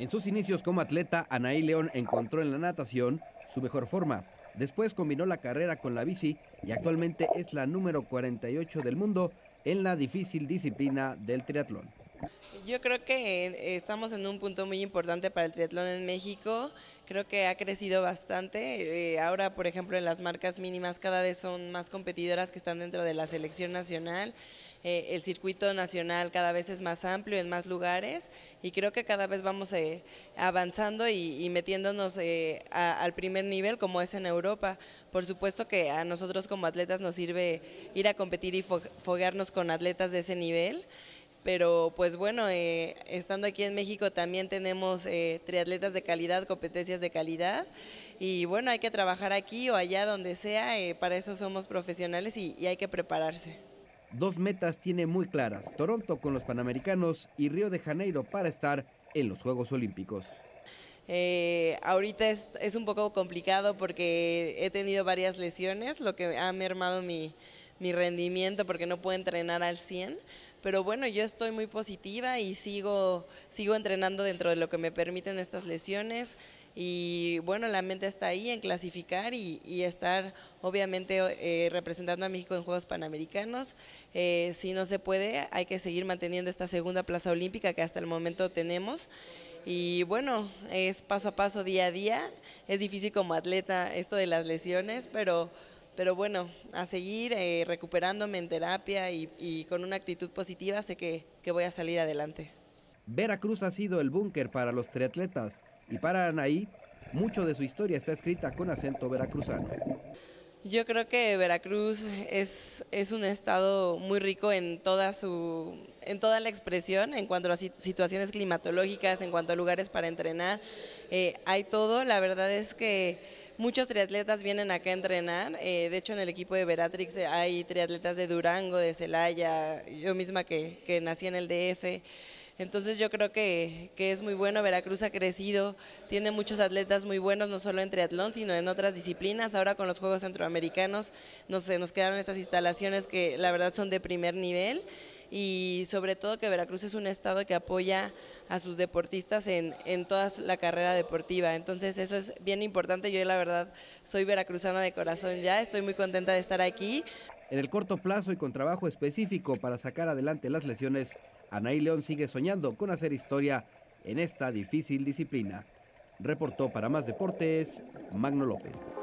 En sus inicios como atleta, Anaí León encontró en la natación su mejor forma. Después combinó la carrera con la bici y actualmente es la número 48 del mundo en la difícil disciplina del triatlón. Yo creo que estamos en un punto muy importante para el triatlón en México. Creo que ha crecido bastante. Eh, ahora, por ejemplo, en las marcas mínimas cada vez son más competidoras que están dentro de la selección nacional. Eh, el circuito nacional cada vez es más amplio en más lugares y creo que cada vez vamos eh, avanzando y, metiéndonos al primer nivel como es en Europa. Por supuesto que a nosotros como atletas nos sirve ir a competir y foguearnos con atletas de ese nivel. Pero pues bueno, eh, estando aquí en México también tenemos eh, triatletas de calidad, competencias de calidad y bueno, hay que trabajar aquí o allá donde sea, eh, para eso somos profesionales y, hay que prepararse. Dos metas tiene muy claras, Toronto con los Panamericanos y Río de Janeiro para estar en los Juegos Olímpicos. ahorita es, un poco complicado porque he tenido varias lesiones, lo que ha mermado mi, mi rendimiento porque no puedo entrenar al 100 pero bueno, yo estoy muy positiva y sigo, sigo entrenando dentro de lo que me permiten estas lesiones. Y bueno, la mente está ahí en clasificar y, estar obviamente eh, representando a México en Juegos Panamericanos. Eh, si no se puede, hay que seguir manteniendo esta segunda plaza olímpica que hasta el momento tenemos. Y bueno, es paso a paso, día a día. Es difícil como atleta esto de las lesiones, pero pero bueno, a seguir eh, recuperándome en terapia y, con una actitud positiva sé que, que voy a salir adelante. Veracruz ha sido el búnker para los triatletas y para Anaí, mucho de su historia está escrita con acento veracruzano. Yo creo que Veracruz es, es un estado muy rico en toda, su, en toda la expresión, en cuanto a situaciones climatológicas, en cuanto a lugares para entrenar. Eh, hay todo, la verdad es que Muchos triatletas vienen acá a entrenar. Eh, de hecho, en el equipo de Veratrix eh, hay triatletas de Durango, de Celaya, yo misma que, que nací en el DF. Entonces yo creo que, es muy bueno, Veracruz ha crecido, tiene muchos atletas muy buenos, no solo en triatlón, sino en otras disciplinas. Ahora con los Juegos Centroamericanos nos, nos quedaron estas instalaciones que la verdad son de primer nivel y sobre todo que Veracruz es un estado que apoya a sus deportistas en, toda la carrera deportiva. Entonces eso es bien importante. Yo la verdad soy veracruzana de corazón ya, estoy muy contenta de estar aquí. En el corto plazo y con trabajo específico para sacar adelante las lesiones, Anaí León sigue soñando con hacer historia en esta difícil disciplina. Reportó para más deportes Magno López.